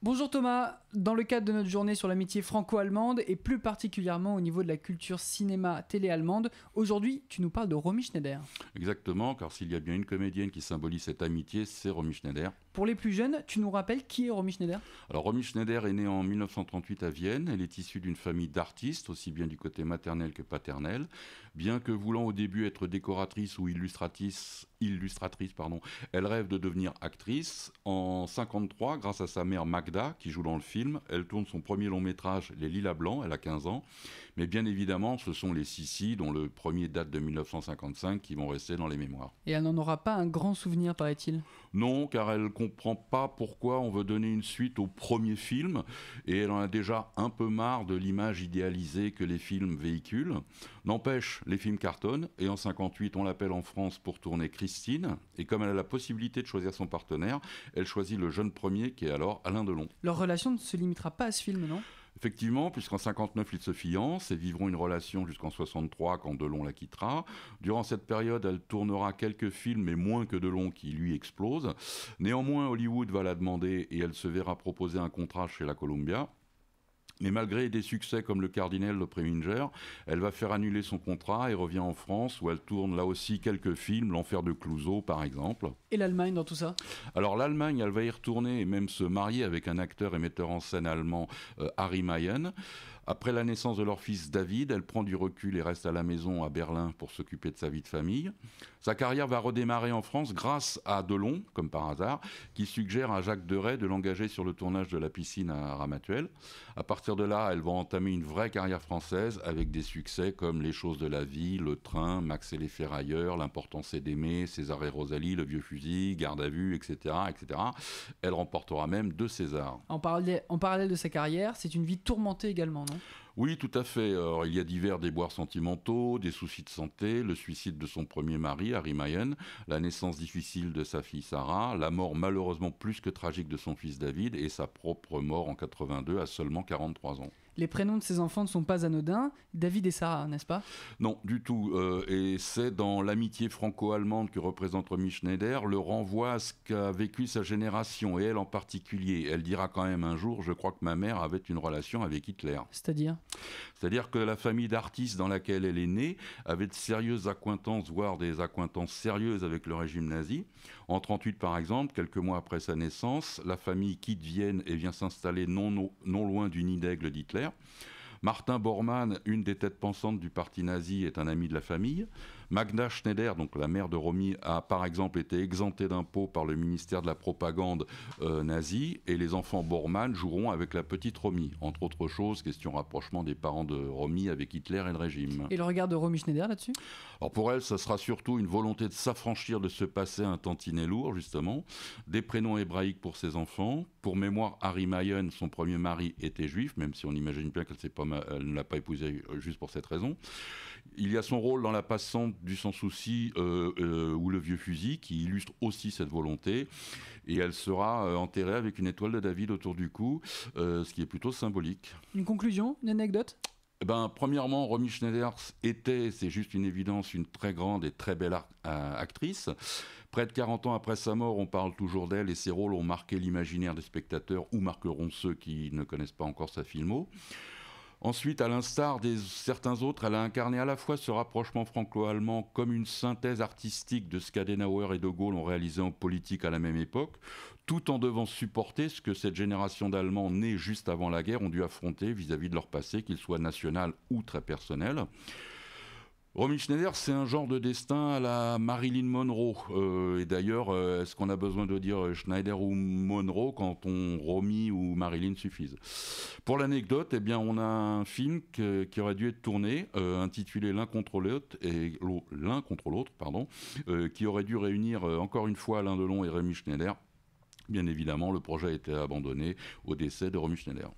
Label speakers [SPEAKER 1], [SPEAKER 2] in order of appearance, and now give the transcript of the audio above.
[SPEAKER 1] Bonjour Thomas, dans le cadre de notre journée sur l'amitié franco-allemande et plus particulièrement au niveau de la culture cinéma-télé allemande, aujourd'hui tu nous parles de Romy Schneider.
[SPEAKER 2] Exactement, car s'il y a bien une comédienne qui symbolise cette amitié, c'est Romy Schneider.
[SPEAKER 1] Pour les plus jeunes, tu nous rappelles qui est Romy Schneider
[SPEAKER 2] Alors Romy Schneider est née en 1938 à Vienne. Elle est issue d'une famille d'artistes, aussi bien du côté maternel que paternel. Bien que voulant au début être décoratrice ou illustratrice, illustratrice pardon, elle rêve de devenir actrice. En 53, grâce à sa mère Magda, qui joue dans le film, elle tourne son premier long métrage, Les Lilas Blancs, elle a 15 ans. Mais bien évidemment, ce sont les Sissi, dont le premier date de 1955, qui vont rester dans les mémoires. Et elle n'en aura pas un grand souvenir, paraît-il Non, car elle ne comprend pas pourquoi on veut donner une suite au premier film, et elle en a déjà un peu marre de l'image idéalisée que les films véhiculent. N'empêche, les films cartonnent, et en 58, on l'appelle en France pour tourner Christine, et comme elle a la possibilité de choisir son partenaire, elle choisit le jeune premier qui est alors Alain Delon. Leur relation ne se limitera pas à ce film, non Effectivement, puisqu'en 59, ils se fiancent et vivront une relation jusqu'en 63 quand Delon la quittera. Durant cette période, elle tournera quelques films, mais moins que Delon qui lui explose. Néanmoins, Hollywood va la demander et elle se verra proposer un contrat chez la Columbia. Mais malgré des succès comme le Cardinal de Preminger, elle va faire annuler son contrat et revient en France où elle tourne là aussi quelques films, L'Enfer de Clouseau par exemple.
[SPEAKER 1] Et l'Allemagne dans tout ça
[SPEAKER 2] Alors l'Allemagne, elle va y retourner et même se marier avec un acteur et metteur en scène allemand, euh, Harry Mayen. Après la naissance de leur fils David, elle prend du recul et reste à la maison à Berlin pour s'occuper de sa vie de famille. Sa carrière va redémarrer en France grâce à Delon, comme par hasard, qui suggère à Jacques Deray de l'engager sur le tournage de La piscine à Ramatuel. À partir de là, elle va entamer une vraie carrière française avec des succès comme Les choses de la vie, Le train, Max et les ferrailleurs, L'importance est d'aimer, César et Rosalie, Le vieux fusil, Garde à vue, etc. etc. Elle remportera même deux Césars.
[SPEAKER 1] en parallèle de sa carrière, c'est une vie tourmentée également, non Uh-huh.
[SPEAKER 2] Oui, tout à fait. il y a divers déboires sentimentaux, des soucis de santé, le suicide de son premier mari, Harry Mayen, la naissance difficile de sa fille Sarah, la mort malheureusement plus que tragique de son fils David et sa propre mort en 82 à seulement 43 ans
[SPEAKER 1] les prénoms de ses enfants ne sont pas anodins, David et Sarah, n'est-ce pas
[SPEAKER 2] Non, du tout. Euh, et c'est dans l'amitié franco-allemande que représente Romy Schneider le renvoi à ce qu'a vécu sa génération, et elle en particulier. Elle dira quand même un jour, je crois que ma mère avait une relation avec Hitler. C'est-à-dire c'est-à-dire que la famille d'artistes dans laquelle elle est née avait de sérieuses accointances, voire des accointances sérieuses avec le régime nazi. En 1938, par exemple, quelques mois après sa naissance, la famille quitte Vienne et vient s'installer non loin du nid d'aigle d'Hitler. Martin Bormann, une des têtes pensantes du parti nazi, est un ami de la famille. Magda Schneider, donc la mère de Romy, a par exemple été exemptée d'impôts par le ministère de la propagande euh, nazie et les enfants Bormann joueront avec la petite Romy. Entre autres choses, question rapprochement des parents de Romy avec Hitler et le régime. Et
[SPEAKER 1] le regard de Romy Schneider là-dessus
[SPEAKER 2] Alors pour elle, ça sera surtout une volonté de s'affranchir de ce passé un tantinet lourd, justement. Des prénoms hébraïques pour ses enfants. Pour mémoire, Harry Mayen, son premier mari, était juif, même si on imagine bien qu'elle ne s'est pas elle ne l'a pas épousé euh, juste pour cette raison. Il y a son rôle dans La Passante du Sans Souci euh, euh, ou Le Vieux Fusil qui illustre aussi cette volonté. Et elle sera enterrée avec une étoile de David autour du cou, ce qui est plutôt symbolique.
[SPEAKER 1] Une conclusion, une anecdote
[SPEAKER 2] eh ben, premièrement, Romy Schneider était, c'est juste une évidence, une très grande et très belle actrice. Près de 40 ans après sa mort, on parle toujours d'elle et ses rôles ont marqué l'imaginaire des spectateurs ou marqueront ceux qui ne connaissent pas encore sa filmo. Ensuite, à l'instar de certains autres, elle a incarné à la fois ce rapprochement franco-allemand comme une synthèse artistique de ce qu'Adenauer et De Gaulle ont réalisé en politique à la même époque, tout en devant supporter ce que cette génération d'Allemands nés juste avant la guerre ont dû affronter vis à -vis de leur passé, qu'il soit national ou très personnel. Romy Schneider, c'est un genre de destin à la Marilyn Monroe. Euh, et d'ailleurs, euh, est-ce qu'on a besoin de dire Schneider ou Monroe quand on Romy ou Marilyn suffisent Pour l'anecdote, eh bien, on a un film qui aurait dû être tourné, euh, intitulé L'un contre l'autre, l'un contre l'autre, pardon, qui aurait dû réunir encore une fois Alain Delon et Rémi Schneider. Bien évidemment, le projet a été abandonné au décès de Romy Schneider.